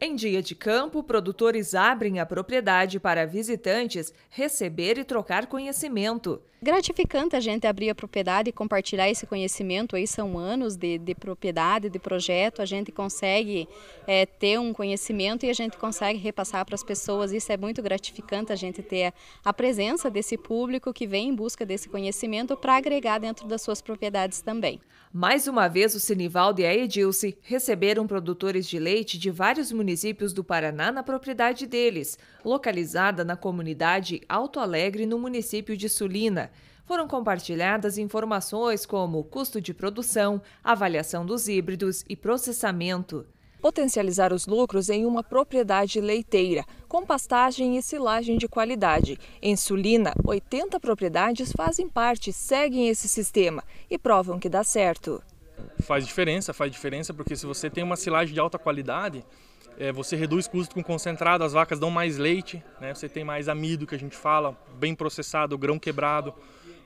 Em dia de campo, produtores abrem a propriedade para visitantes receber e trocar conhecimento. Gratificante a gente abrir a propriedade e compartilhar esse conhecimento. Aí são anos de, de propriedade, de projeto. A gente consegue é, ter um conhecimento e a gente consegue repassar para as pessoas. Isso é muito gratificante a gente ter a, presença desse público que vem em busca desse conhecimento para agregar dentro das suas propriedades também. Mais uma vez, o Sinivaldo e a Edilce receberam produtores de leite de vários municípios municípios do Paraná na propriedade deles, localizada na comunidade Alto Alegre, no município de Sulina. Foram compartilhadas informações como custo de produção, avaliação dos híbridos e processamento potencializar os lucros em uma propriedade leiteira, com pastagem e silagem de qualidade. Em Sulina, 80 propriedades fazem parte, seguem esse sistema e provam que dá certo. Faz diferença, faz diferença, porque se você tem uma silagem de alta qualidade, é, você reduz custo com concentrado, as vacas dão mais leite, né? você tem mais amido, que a gente fala, bem processado, grão quebrado,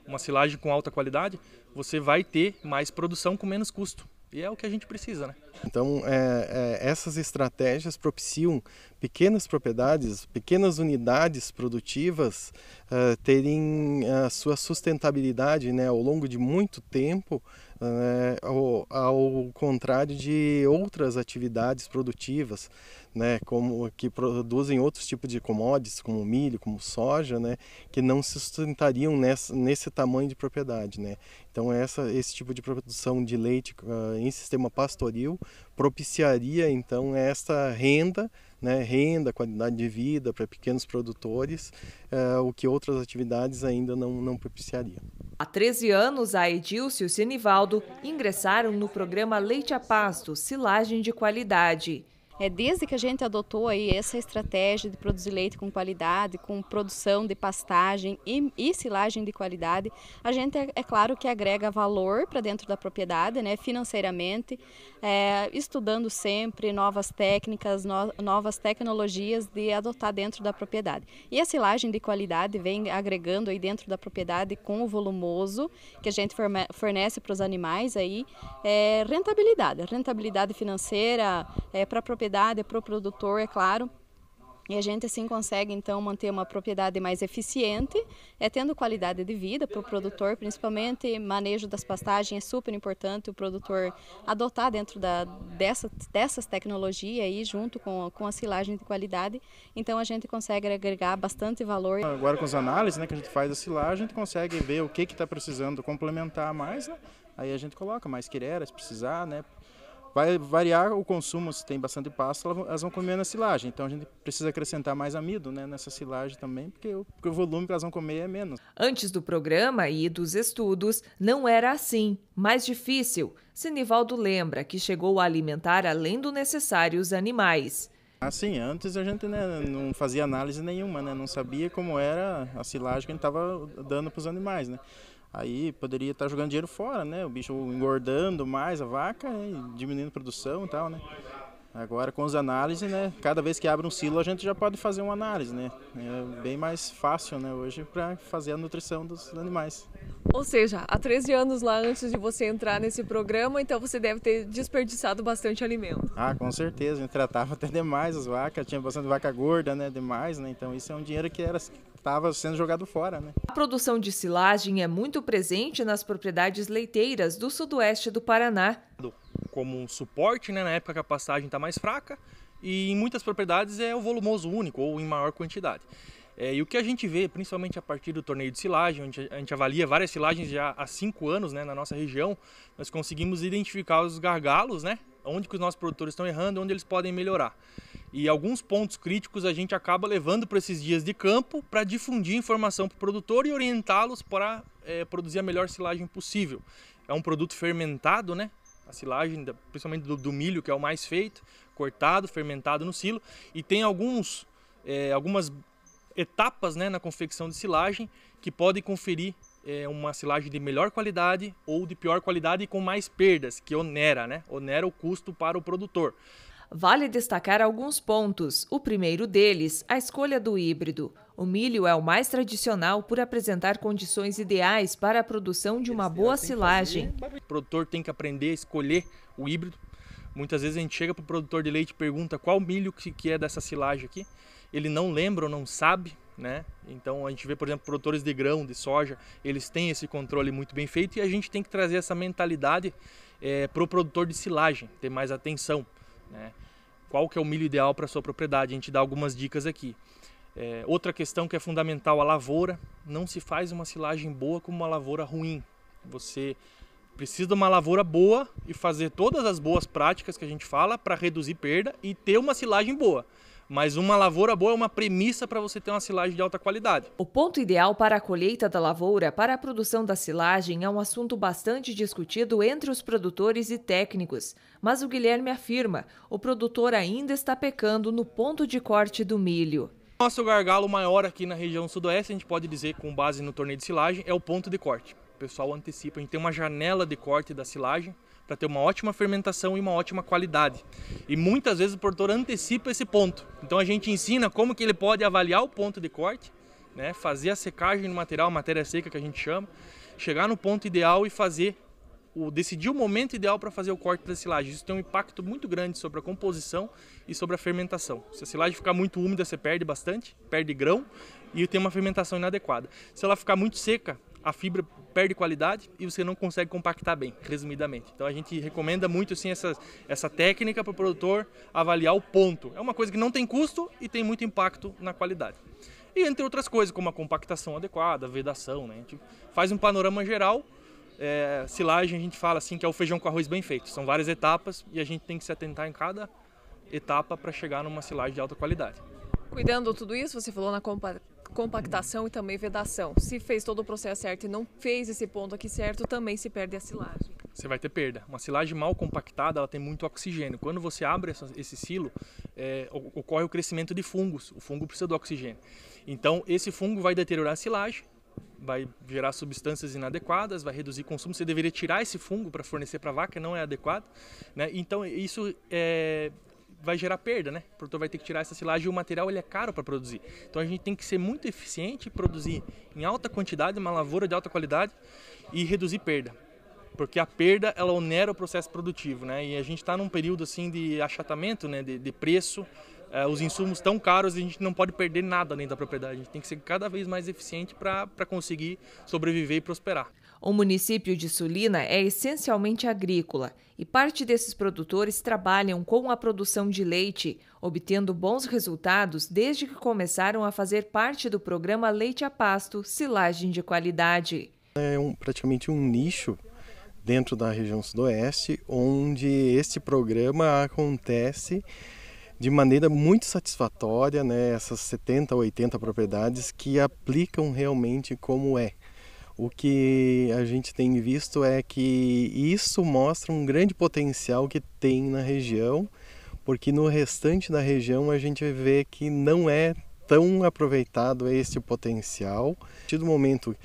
uma silagem com alta qualidade, você vai ter mais produção com menos custo. E é o que a gente precisa, né? Então, é, é, essas estratégias propiciam pequenas propriedades, pequenas unidades produtivas uh, terem a eh, sua sustentabilidade né, ao longo de muito tempo né, ao, ao, contrário de outras atividades produtivas, né, como que produzem outros tipos de commodities, como milho, como soja, né, que não se sustentariam nessa, nesse tamanho de propriedade. Né. Então essa, esse tipo de produção de leite uh, em sistema pastoril propiciaria então essa renda né, renda, qualidade de vida para pequenos produtores, é, o que outras atividades ainda não, não propiciariam. Há 13 anos, a Edilcio e o Sinivaldo ingressaram no programa Leite a Pasto, silagem de qualidade. É, desde que a gente adotou aí essa estratégia de produzir leite com qualidade, com produção de pastagem e, e silagem de qualidade, a gente é, é claro que agrega valor para dentro da propriedade, né, financeiramente, é, estudando sempre novas técnicas, no, novas tecnologias de adotar dentro da propriedade. E a silagem de qualidade vem agregando aí dentro da propriedade com o volumoso que a gente fornece para os animais aí, é, rentabilidade, rentabilidade financeira é, para a propriedade propriedade, para o produtor, é claro. E a gente assim consegue então manter uma propriedade mais eficiente, é tendo qualidade de vida para o produtor, principalmente manejo das pastagens é super importante o produtor adotar dentro da, dessa, dessas tecnologias aí junto com, com a silagem de qualidade. Então a gente consegue agregar bastante valor. Agora com as análises né, que a gente faz da silagem, a gente consegue ver o que está precisando complementar mais, né? aí a gente coloca mais se precisar, né? Vai variar o consumo, se tem bastante pasto, elas vão comer na silagem. Então a gente precisa acrescentar mais amido né, nessa silagem também, porque o, porque o volume que elas vão comer é menos. Antes do programa e dos estudos, não era assim. Mais difícil. Sinivaldo lembra que chegou a alimentar além do necessário os animais. Assim, antes a gente né, não fazia análise nenhuma, né, não sabia como era a silagem que a gente estava dando para os animais. Né? Aí poderia estar tá jogando dinheiro fora, né? O bicho engordando mais a vaca né? e diminuindo a produção e tal, né? Agora com as análises, né? Cada vez que abre um silo a gente já pode fazer uma análise, né? É bem mais fácil, né? Hoje para fazer a nutrição dos animais. Ou seja, há 13 anos lá antes de você entrar nesse programa, então você deve ter desperdiçado bastante alimento. Ah, com certeza. A gente tratava até demais as vacas, tinha bastante vaca gorda, né? Demais, né? Então isso é um dinheiro que era estava sendo jogado fora, né? A produção de silagem é muito presente nas propriedades leiteiras do sudoeste do Paraná como um suporte, né, na época que a pastagem está mais fraca, e em muitas propriedades é o volumoso único ou em maior quantidade. É, e o que a gente vê, principalmente a partir do torneio de silagem, onde a gente avalia várias silagens já há cinco anos né, na nossa região, nós conseguimos identificar os gargalos, né, onde que os nossos produtores estão errando, onde eles podem melhorar. E alguns pontos críticos a gente acaba levando para esses dias de campo para difundir informação para o produtor e orientá-los para é, produzir a melhor silagem possível. É um produto fermentado, né? a silagem, principalmente do, do, milho, que é o mais feito, cortado, fermentado no silo. E tem alguns, é, algumas etapas né, na confecção de silagem que podem conferir é, uma silagem de melhor qualidade ou de pior qualidade e com mais perdas, que onera, né? Onera o custo para o produtor. Vale destacar alguns pontos. O primeiro deles, a escolha do híbrido. O milho é o mais tradicional por apresentar condições ideais para a produção de uma boa é, silagem. O produtor tem que aprender a escolher o híbrido. Muitas vezes a gente chega para o produtor de leite e pergunta qual milho que é dessa silagem aqui. Ele não lembra ou não sabe, né? Então a gente vê, por exemplo, produtores de grão, de soja, eles têm esse controle muito bem feito e a gente tem que trazer essa mentalidade é, eh, para o produtor de silagem, ter mais atenção. Né? Qual que é o milho ideal para sua propriedade? A gente dá algumas dicas aqui. É, outra questão que é fundamental, a lavoura. Não se faz uma silagem boa com uma lavoura ruim. Você precisa de uma lavoura boa e fazer todas as boas práticas que a gente fala para reduzir perda e ter uma silagem boa. Mas uma lavoura boa é uma premissa para você ter uma silagem de alta qualidade. O ponto ideal para a colheita da lavoura para a produção da silagem é um assunto bastante discutido entre os produtores e técnicos. Mas o Guilherme afirma: o produtor ainda está pecando no ponto de corte do milho. Nosso gargalo maior aqui na região sudoeste, a gente pode dizer com base no torneio de silagem, é o ponto de corte. O pessoal antecipa, a gente tem uma janela de corte da silagem para ter uma ótima fermentação e uma ótima qualidade. E muitas vezes o produtor antecipa esse ponto. Então a gente ensina como que ele pode avaliar o ponto de corte, né, fazer a secagem do material, matéria seca que a gente chama, chegar no ponto ideal e fazer o decidir o momento ideal para fazer o corte da silagem. Isso tem um impacto muito grande sobre a composição e sobre a fermentação. Se a silagem ficar muito úmida, você perde bastante, perde grão e tem uma fermentação inadequada. Se ela ficar muito seca, a fibra perde qualidade e você não consegue compactar bem, resumidamente. Então a gente recomenda muito assim, essa, essa técnica para o produtor avaliar o ponto. É uma coisa que não tem custo e tem muito impacto na qualidade. E entre outras coisas, como a compactação adequada, vedação, né? a gente faz um panorama geral. É, silagem a gente fala assim que é o feijão com arroz bem feito. São várias etapas e a gente tem que se atentar em cada etapa para chegar numa silagem de alta qualidade. Cuidando tudo isso, você falou na compactação e também vedação. Se fez todo o processo certo e não fez esse ponto aqui certo, também se perde a silagem. Você vai ter perda. Uma silagem mal compactada, ela tem muito oxigênio. Quando você abre essa, esse silo, é, ocorre o crescimento de fungos. O fungo precisa do oxigênio. Então, esse fungo vai deteriorar a silagem, vai gerar substâncias inadequadas, vai reduzir consumo. Você deveria tirar esse fungo para fornecer para a vaca, não é adequado. Né? Então, isso é, vai gerar perda, né? O produtor vai ter que tirar essa silagem e o material ele é caro para produzir. Então a gente tem que ser muito eficiente, produzir em alta quantidade, uma lavoura de alta qualidade e reduzir perda. Porque a perda ela onera o processo produtivo, né? E a gente está num período assim de achatamento, né? De, de preço, é, os insumos tão caros, a gente não pode perder nada dentro da propriedade. A gente tem que ser cada vez mais eficiente para conseguir sobreviver e prosperar. O município de Sulina é essencialmente agrícola e parte desses produtores trabalham com a produção de leite, obtendo bons resultados desde que começaram a fazer parte do programa Leite a Pasto Silagem de Qualidade. É um, praticamente um nicho dentro da região sudoeste onde esse programa acontece de maneira muito satisfatória, né, essas 70 ou 80 propriedades que aplicam realmente como é o que a gente tem visto é que isso mostra um grande potencial que tem na região, porque no restante da região a gente vê que não é tão aproveitado este potencial. A partir do momento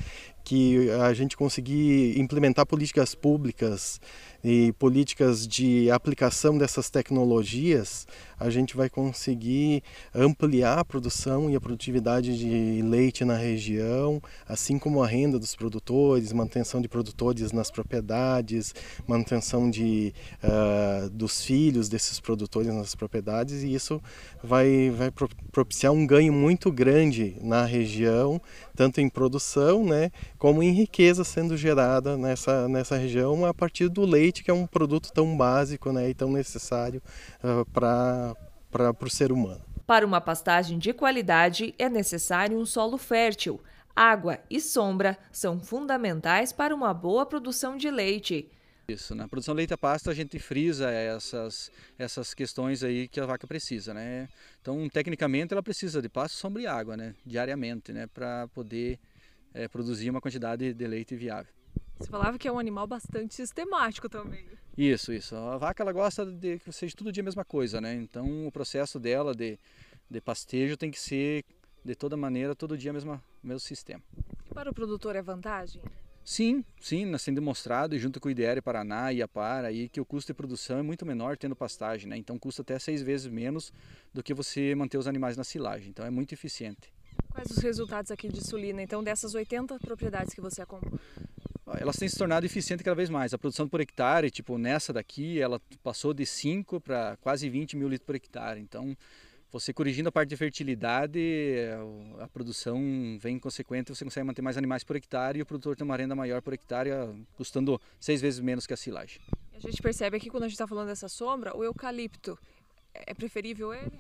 que a gente conseguir implementar políticas públicas e políticas de aplicação dessas tecnologias, a gente vai conseguir ampliar a produção e a produtividade de leite na região, assim como a renda dos produtores, manutenção de produtores nas propriedades, manutenção de, uh, dos filhos desses produtores nas propriedades, e isso vai, vai propiciar um ganho muito grande na região, tanto em produção né, como em riqueza sendo gerada nessa, nessa região a partir do leite, que é um produto tão básico né, e tão necessário uh, ah, para para o ser humano. Para uma pastagem de qualidade, é necessário um solo fértil. Água e sombra são fundamentais para uma boa produção de leite. Isso, na produção de leite a pasta a gente frisa essas, essas questões aí que a vaca precisa, né? Então, tecnicamente, ela precisa de pasto, sombra e água, né? Diariamente, né? Para poder é, produzir uma quantidade de leite viável. Você falava que é um animal bastante sistemático também. Isso, isso. A vaca ela gosta de que seja todo dia a mesma coisa, né? Então o processo dela de, de pastejo tem que ser de toda maneira, todo dia mesma mesmo sistema. E para o produtor é vantagem? Sim, sim, né? sendo temos demonstrado e junto com o IDR Paraná e a Para aí que o custo de produção é muito menor tendo pastagem, né? Então custa até seis vezes menos do que você manter os animais na silagem, então é muito eficiente. Quais os resultados aqui de Sulina, então, dessas 80 propriedades que você acompanha? elas têm se tornado eficientes cada vez mais. A produção por hectare, tipo nessa daqui, ela passou de 5 para quase 20 mil litros por hectare. Então, você corrigindo a parte de fertilidade, a produção vem consequente, você consegue manter mais animais por hectare e o produtor tem uma renda maior por hectare, custando seis vezes menos que a silagem. A gente percebe aqui quando a gente está falando dessa sombra, o eucalipto, é preferível ele?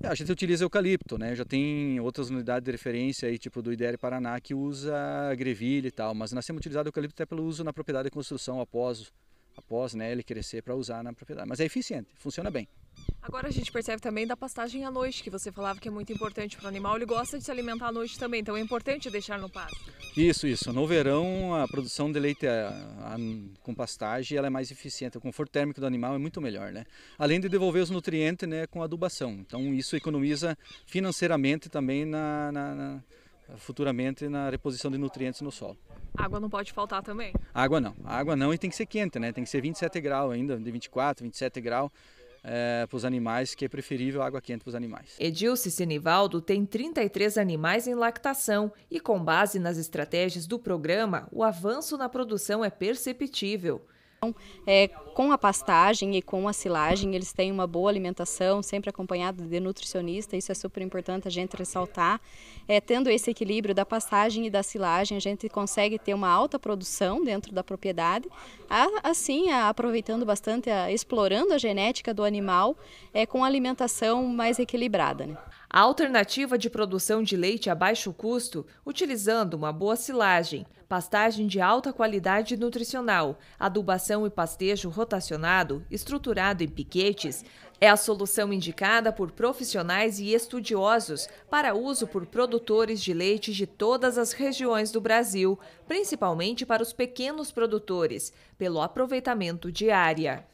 É, a gente utiliza eucalipto, né? Já tem outras unidades de referência aí, tipo do IDR Paraná, que usa grevilha e tal, mas nós temos utilizado eucalipto até pelo uso na propriedade de construção após, após né, ele crescer para usar na propriedade. Mas é eficiente, funciona bem. Agora a gente percebe também da pastagem à noite, que você falava que é muito importante para o animal. Ele gosta de se alimentar à noite também, então é importante deixar no pasto. Isso, isso. No verão, a produção de leite a, a, com pastagem ela é mais eficiente. O conforto térmico do animal é muito melhor, né? Além de devolver os nutrientes né, com adubação. Então, isso economiza financeiramente também na, na, na futuramente na reposição de nutrientes no solo. Água não pode faltar também? Água não. Água não e tem que ser quente, né? Tem que ser 27 graus ainda, de 24, 27 graus é, eh, para os animais, que é preferível água quente para os animais. Edilce Sinivaldo tem 33 animais em lactação e, com base nas estratégias do programa, o avanço na produção é perceptível. Então, é, com a pastagem e com a silagem, eles têm uma boa alimentação, sempre acompanhado de nutricionista, isso é super importante a gente ressaltar. É, tendo esse equilíbrio da pastagem e da silagem, a gente consegue ter uma alta produção dentro da propriedade, assim aproveitando bastante, explorando a genética do animal é, com alimentação mais equilibrada. Né? A alternativa de produção de leite a baixo custo, utilizando uma boa silagem, pastagem de alta qualidade nutricional, adubação e pastejo rotacionado, estruturado em piquetes, é a solução indicada por profissionais e estudiosos para uso por produtores de leite de todas as regiões do Brasil, principalmente para os pequenos produtores, pelo aproveitamento de área.